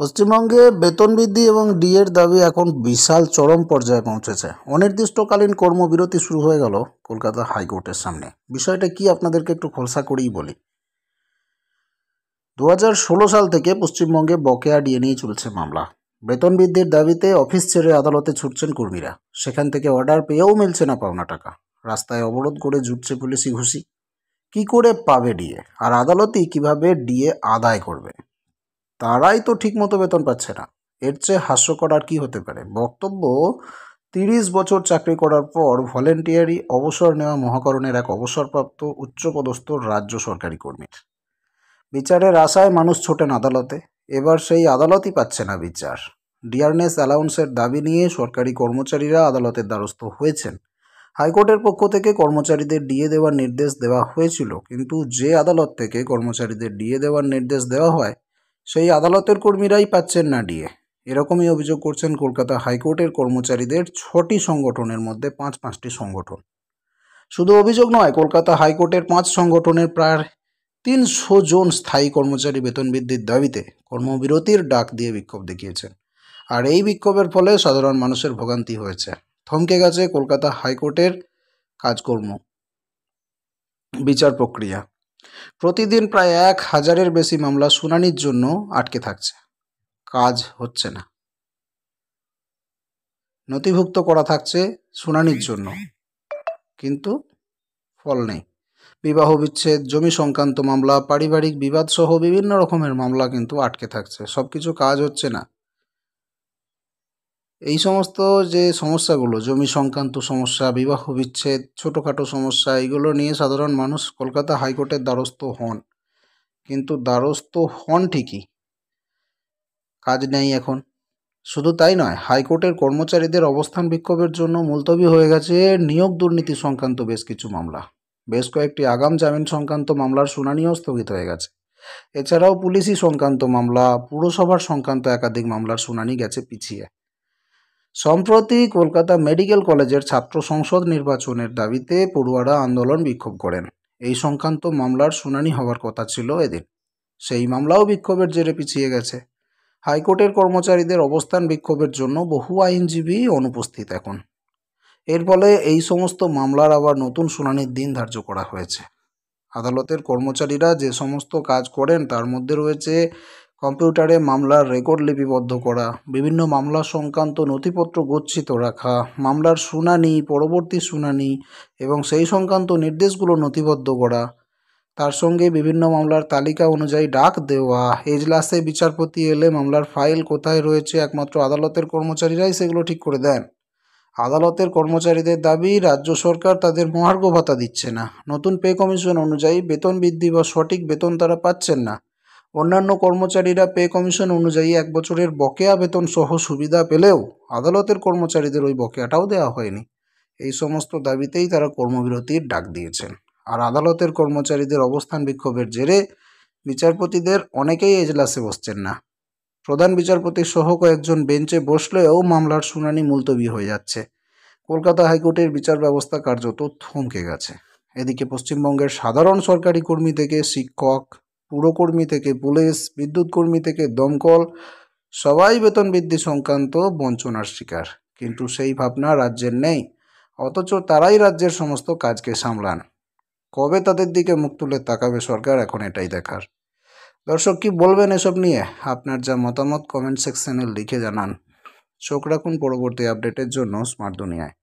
পশ্চিমবঙ্গে বেতন বৃদ্ধি এবং ডিএর দাবি এখন বিশাল চরম পর্যায়ে পৌঁছেছে অনির্দিষ্টকালীন কর্মবিরতি শুরু হয়ে গেল কলকাতা হাইকোর্টের সামনে বিষয়টা কি আপনাদেরকে একটু খোলসা করেই বলি দু সাল থেকে পশ্চিমবঙ্গে বকেয়া ডিএ নিয়ে চলছে মামলা বেতন বৃদ্ধির দাবিতে অফিস ছেড়ে আদালতে ছুটছেন কর্মীরা সেখান থেকে অর্ডার পেয়েও মিলছে না পাওনা টাকা রাস্তায় অবরোধ করে জুটছে পুলিশি ঘুষি কি করে পাবে ডিএ আর আদালতই কিভাবে ডিএ আদায় করবে তারাই তো ঠিকমতো বেতন পাচ্ছে না এর চেয়ে হাস্যকর আর কী হতে পারে বক্তব্য তিরিশ বছর চাকরি করার পর ভলেন্টিয়ারি অবসর নেওয়া মহাকরণের এক অবসরপ্রাপ্ত উচ্চপদস্থ রাজ্য সরকারি কর্মীর বিচারের আশায় মানুষ ছোটেন আদালতে এবার সেই আদালতই পাচ্ছে না বিচার ডিয়ারনেস অ্যালাউন্সের দাবি নিয়ে সরকারি কর্মচারীরা আদালতের দ্বারস্থ হয়েছেন হাইকোর্টের পক্ষ থেকে কর্মচারীদের ডিএ দেওয়ার নির্দেশ দেওয়া হয়েছিল কিন্তু যে আদালত থেকে কর্মচারীদের ডিএ দেওয়ার নির্দেশ দেওয়া হয় সেই আদালতের কর্মীরাই পাচ্ছেন না ডিএ এরকমই অভিযোগ করছেন কলকাতা হাইকোর্টের কর্মচারীদের ছটি সংগঠনের মধ্যে পাঁচ পাঁচটি সংগঠন শুধু অভিযোগ নয় কলকাতা হাইকোর্টের পাঁচ সংগঠনের প্রায় তিনশো জন স্থায়ী কর্মচারী বেতন বৃদ্ধির দাবিতে কর্মবিরতির ডাক দিয়ে বিক্ষোভ দেখিয়েছেন আর এই বিক্ষোভের ফলে সাধারণ মানুষের ভোগান্তি হয়েছে থমকে গেছে কলকাতা হাইকোর্টের কাজকর্ম বিচার প্রক্রিয়া প্রতিদিন প্রায় এক হাজারের বেশি মামলা শুনানির জন্য আটকে থাকছে কাজ হচ্ছে না নথিভুক্ত করা থাকছে শুনানির জন্য কিন্তু ফল নেই বিবাহ বিচ্ছেদ জমি সংক্রান্ত মামলা পারিবারিক বিবাদসহ বিভিন্ন রকমের মামলা কিন্তু আটকে থাকছে সব কিছু কাজ হচ্ছে না এই সমস্ত যে সমস্যাগুলো জমি সংক্রান্ত সমস্যা বিবাহ বিচ্ছেদ ছোটোখাটো সমস্যা এগুলো নিয়ে সাধারণ মানুষ কলকাতা হাইকোর্টের দ্বারস্থ হন কিন্তু দ্বারস্থ হন ঠিকই কাজ নেই এখন শুধু তাই নয় হাইকোর্টের কর্মচারীদের অবস্থান বিক্ষোভের জন্য মুলতবি হয়ে গেছে নিয়োগ দুর্নীতি সংক্রান্ত বেশ কিছু মামলা বেশ কয়েকটি আগাম জামিন সংক্রান্ত মামলার শুনানিও স্থগিত হয়ে গেছে এছাড়াও পুলিশি সংক্রান্ত মামলা পুরসভার সংক্রান্ত একাধিক মামলার শুনানি গেছে পিছিয়ে সম্প্রতি কলকাতা মেডিকেল কলেজের ছাত্র সংসদ নির্বাচনের দাবিতে পড়ুয়ারা আন্দোলন বিক্ষোভ করেন এই সংক্রান্ত মামলার শুনানি হওয়ার কথা ছিল এদিন সেই মামলাও বিক্ষোভের জেরে পিছিয়ে গেছে হাইকোর্টের কর্মচারীদের অবস্থান বিক্ষোভের জন্য বহু আইনজীবী অনুপস্থিত এখন এর ফলে এই সমস্ত মামলার আবার নতুন শুনানির দিন ধার্য করা হয়েছে আদালতের কর্মচারীরা যে সমস্ত কাজ করেন তার মধ্যে রয়েছে কম্পিউটারে মামলার রেকর্ড লিপিবদ্ধ করা বিভিন্ন মামলা সংক্রান্ত নথিপত্র গচ্ছিত রাখা মামলার শুনানি পরবর্তী শুনানি এবং সেই সংক্রান্ত নির্দেশগুলো নথিবদ্ধ করা তার সঙ্গে বিভিন্ন মামলার তালিকা অনুযায়ী ডাক দেওয়া এজলাসে বিচারপতি এলে মামলার ফাইল কোথায় রয়েছে একমাত্র আদালতের কর্মচারীরাই সেগুলো ঠিক করে দেন আদালতের কর্মচারীদের দাবি রাজ্য সরকার তাদের মহার্ঘ ভাতা দিচ্ছে না নতুন পে কমিশন অনুযায়ী বেতন বৃদ্ধি বা সঠিক বেতন তারা পাচ্ছেন না অন্যান্য কর্মচারীরা পে কমিশন অনুযায়ী এক বছরের বকেয়া বেতন সহ সুবিধা পেলেও আদালতের কর্মচারীদের ওই বকেয়াটাও দেওয়া হয়নি এই সমস্ত দাবিতেই তারা কর্মবিরতির ডাক দিয়েছেন আর আদালতের কর্মচারীদের অবস্থান বিক্ষোভের জেরে বিচারপতিদের অনেকেই এজলাসে বসছেন না প্রধান বিচারপতি সহ কয়েকজন বেঞ্চে বসলেও মামলার শুনানি মুলতবি হয়ে যাচ্ছে কলকাতা হাইকোর্টের বিচার ব্যবস্থা কার্যত থমকে গেছে এদিকে পশ্চিমবঙ্গের সাধারণ সরকারি কর্মী থেকে শিক্ষক পুরকর্মী থেকে পুলিশ বিদ্যুৎকর্মী থেকে দমকল সবাই বেতন বৃদ্ধি সংক্রান্ত বঞ্চনার শিকার কিন্তু সেই ভাবনা রাজ্যের নেই অথচ তারাই রাজ্যের সমস্ত কাজকে সামলান কবে তাদের দিকে মুখ তুলে তাকাবে সরকার এখন এটাই দেখার দর্শক কি বলবেন এসব নিয়ে আপনার যা মতামত কমেন্ট সেকশনে লিখে জানান শোক রাখুন পরবর্তী আপডেটের জন্য স্মার্ট দুনিয়ায়